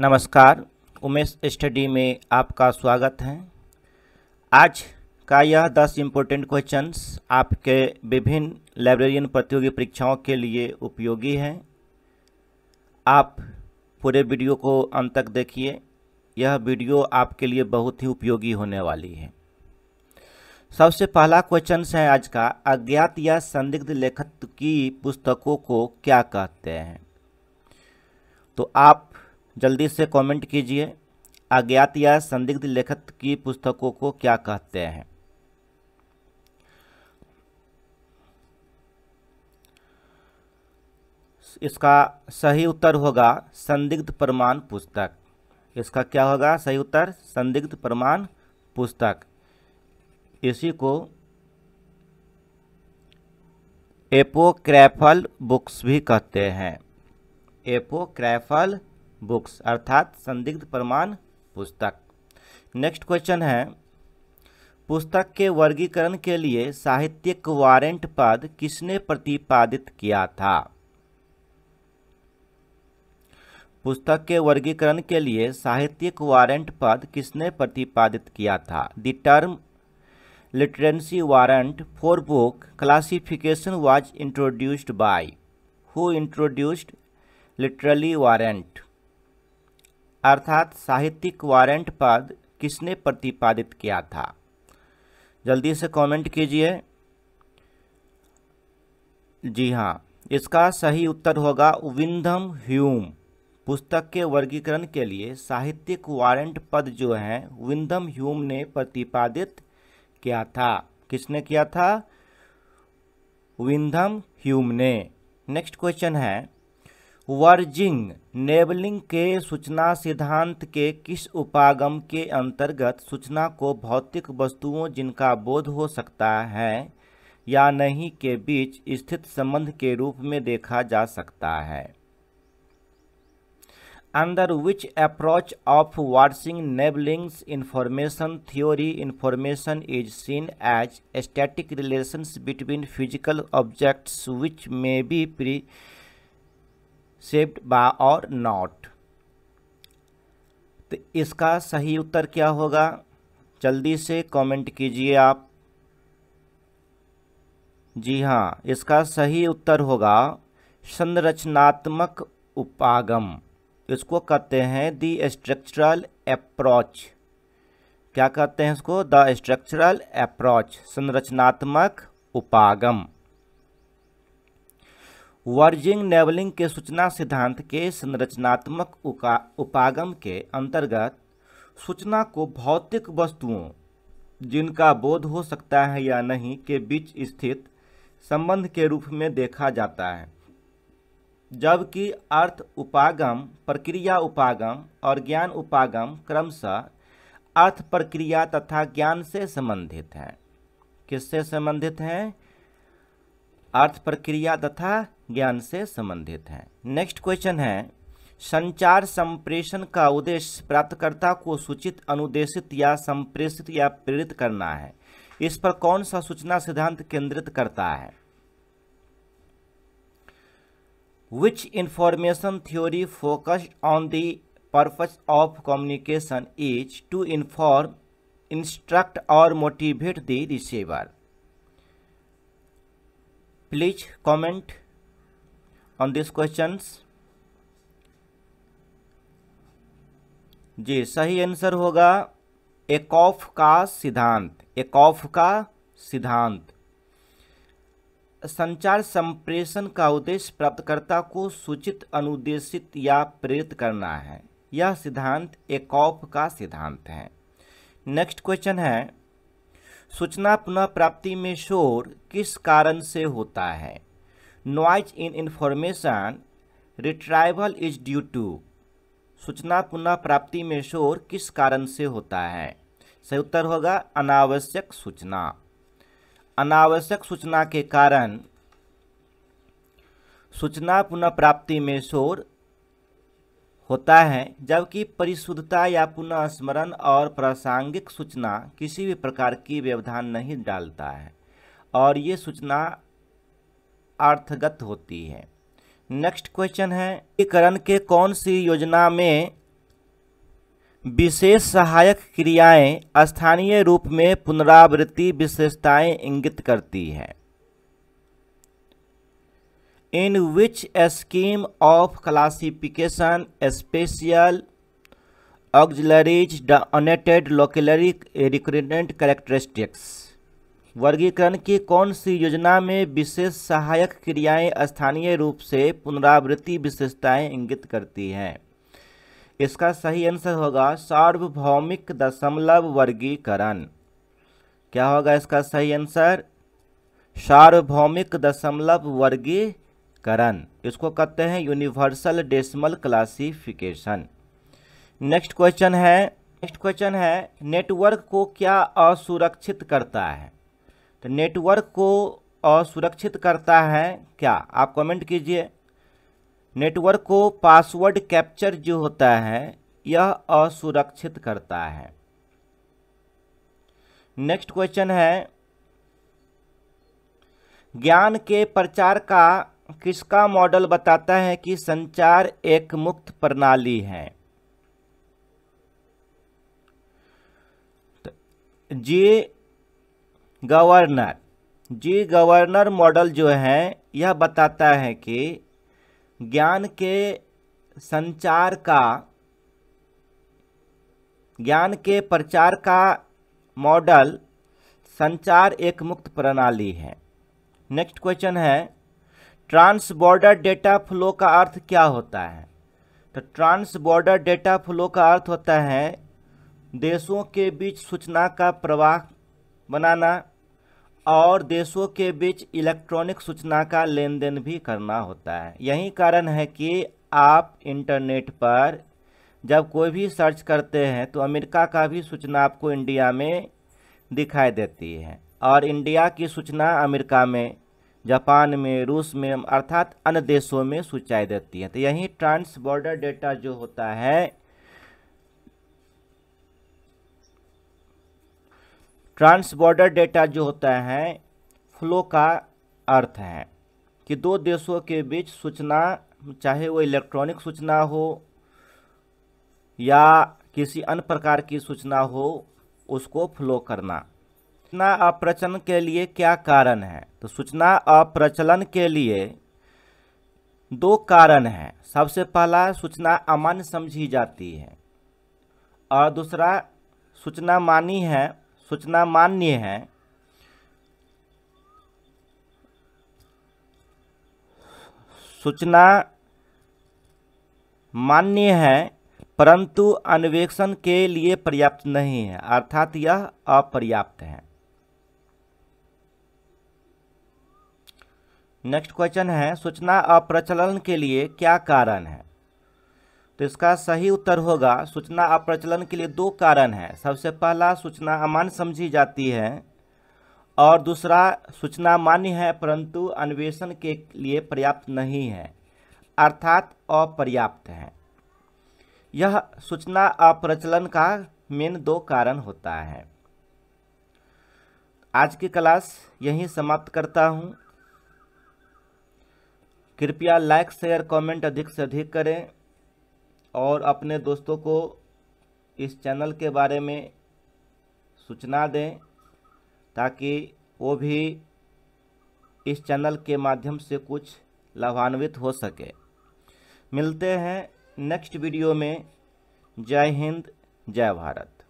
नमस्कार उमेश स्टडी में आपका स्वागत है आज का यह दस इम्पोर्टेंट क्वेश्चंस आपके विभिन्न लाइब्रेरियन प्रतियोगी परीक्षाओं के लिए उपयोगी हैं आप पूरे वीडियो को अंत तक देखिए यह वीडियो आपके लिए बहुत ही उपयोगी होने वाली है सबसे पहला क्वेश्चन है आज का अज्ञात या संदिग्ध लेखक की पुस्तकों को क्या कहते हैं तो आप जल्दी से कमेंट कीजिए अज्ञात या संदिग्ध लेखक की पुस्तकों को क्या कहते हैं इसका सही उत्तर होगा संदिग्ध प्रमाण पुस्तक इसका क्या होगा सही उत्तर संदिग्ध प्रमाण पुस्तक इसी को एपोक्रैफल बुक्स भी कहते हैं एपोक्रैफल बुक्स अर्थात संदिग्ध प्रमाण पुस्तक नेक्स्ट क्वेश्चन है पुस्तक के वर्गीकरण के लिए साहित्यिक वारंट पद किसने प्रतिपादित किया था पुस्तक के वर्गीकरण के लिए साहित्यिक वारंट पद किसने प्रतिपादित किया था the term literary warrant for book classification was introduced by who introduced literally warrant अर्थात साहित्यिक वारंट पद किसने प्रतिपादित किया था जल्दी से कमेंट कीजिए जी हाँ इसका सही उत्तर होगा विंधम ह्यूम पुस्तक के वर्गीकरण के लिए साहित्यिक वारंट पद जो हैं विंधम ह्यूम ने प्रतिपादित किया था किसने किया था विंधम ह्यूम ने नेक्स्ट क्वेश्चन है वर्जिंग नेबलिंग के सूचना सिद्धांत के किस उपागम के अंतर्गत सूचना को भौतिक वस्तुओं जिनका बोध हो सकता है या नहीं के बीच स्थित संबंध के रूप में देखा जा सकता है under which approach of Wersig Neveling's information theory information is seen as static relations between physical objects which may be pre shaped बा और नॉट तो इसका सही उत्तर क्या होगा जल्दी से कमेंट कीजिए आप जी हाँ इसका सही उत्तर होगा संरचनात्मक उपागम इसको कहते हैं दी स्ट्रक्चरल अप्रोच क्या कहते हैं इसको द स्ट्रक्चरल अप्रोच संरचनात्मक उपागम वर्जिंग नेवलिंग के सूचना सिद्धांत के संरचनात्मक उपागम के अंतर्गत सूचना को भौतिक वस्तुओं जिनका बोध हो सकता है या नहीं के बीच स्थित संबंध के रूप में देखा जाता है जबकि अर्थ उपागम प्रक्रिया उपागम और ज्ञान उपागम क्रमशः अर्थ प्रक्रिया तथा ज्ञान से संबंधित हैं किससे संबंधित हैं अर्थ प्रक्रिया तथा ज्ञान से संबंधित है नेक्स्ट क्वेश्चन है संचार संप्रेषण का उद्देश्य प्राप्तकर्ता को सूचित अनुदेशित या संप्रेषित या प्रेरित करना है इस पर कौन सा सूचना सिद्धांत केंद्रित करता है which information theory focused on the purpose of communication is to inform instruct और motivate the receiver please comment on these questions जी सही आंसर होगा एकॉफ का सिद्धांत एकॉफ का सिद्धांत संचार संप्रेषण का उद्देश्य प्राप्तकर्ता को सूचित अनुदेशित या प्रेरित करना है यह सिद्धांत एकॉफ का सिद्धांत है नेक्स्ट क्वेश्चन है सूचना पुनः प्राप्ति में शोर किस कारण से होता है noise in information retrieval is due to सूचना पुनः प्राप्ति में शोर किस कारण से होता है सही उत्तर होगा अनावश्यक सूचना अनावश्यक सूचना के कारण सूचना पुनः प्राप्ति में शोर होता है जबकि परिशुद्धता या पुनः स्मरण और प्रासंगिक सूचना किसी भी प्रकार की व्यवधान नहीं डालता है और ये सूचना अर्थगत होती है नेक्स्ट क्वेश्चन है करण के कौन सी योजना में विशेष सहायक क्रियाएं स्थानीय रूप में पुनरावृत्ति विशेषताएं इंगित करती हैं in which scheme of classification special auxiliaries donated locally recruitment characteristics वर्गीकरण की कौन सी योजना में विशेष सहायक क्रियाएं स्थानीय रूप से पुनरावृत्ति विशेषताएं इंगित करती हैं इसका सही आंसर होगा सार्वभौमिक दशमलव वर्गीकरण क्या होगा इसका सही आंसर सार्वभौमिक दशमलव वर्गीकरण इसको कहते हैं universal decimal classification next question है नेक्स्ट क्वेश्चन है नेटवर्क को क्या असुरक्षित करता है तो नेटवर्क को असुरक्षित करता है क्या आप कमेंट कीजिए नेटवर्क को पासवर्ड कैप्चर जो होता है यह असुरक्षित करता है नेक्स्ट क्वेश्चन है ज्ञान के प्रचार का किसका मॉडल बताता है कि संचार एक मुक्त प्रणाली है तो J governor G governor model जो है यह बताता है कि ज्ञान के संचार का ज्ञान के प्रचार का मॉडल संचार एक मुक्त प्रणाली है नेक्स्ट क्वेश्चन है ट्रांस बॉर्डर डेटा फ्लो का अर्थ क्या होता है तो ट्रांस बॉर्डर डेटा फ्लो का अर्थ होता है देशों के बीच सूचना का प्रवाह बनाना और देशों के बीच इलेक्ट्रॉनिक सूचना का लेन देन भी करना होता है यही कारण है कि आप इंटरनेट पर जब कोई भी सर्च करते हैं तो अमेरिका का भी सूचना आपको इंडिया में दिखाई देती है और इंडिया की सूचना अमेरिका में जापान में रूस में अर्थात अन्य देशों में सूचाई देती है तो यही ट्रांस बॉर्डर डेटा जो होता है ट्रांसबॉर्डर डेटा जो होता है फ्लो का अर्थ है कि दो देशों के बीच सूचना चाहे वो इलेक्ट्रॉनिक सूचना हो या किसी अन्य प्रकार की सूचना हो उसको फ्लो करना सूचना अप्रचलन के लिए क्या कारण है तो सूचना अप्रचलन के लिए दो कारण हैं सबसे पहला सूचना अमान्य समझी जाती है और दूसरा सूचना मानी है सूचना मान्य है सूचना मान्य है परंतु अन्वेषण के लिए पर्याप्त नहीं है अर्थात यह अपर्याप्त है नेक्स्ट क्वेश्चन है सूचना अप्रचलन के लिए क्या कारण है तो इसका सही उत्तर होगा सूचना अप्रचलन के लिए दो कारण हैं सबसे पहला सूचना अमान समझी जाती है और दूसरा सूचना मान्य है परंतु अन्वेषण के लिए पर्याप्त नहीं है अर्थात अपर्याप्त है यह सूचना अप्रचलन का मेन दो कारण होता है आज की क्लास यहीं समाप्त करता हूँ कृपया लाइक शेयर कमेंट अधिक से अधिक करें और अपने दोस्तों को इस चैनल के बारे में सूचना दें ताकि वो भी इस चैनल के माध्यम से कुछ लाभान्वित हो सके मिलते हैं नेक्स्ट वीडियो में जय हिंद जय भारत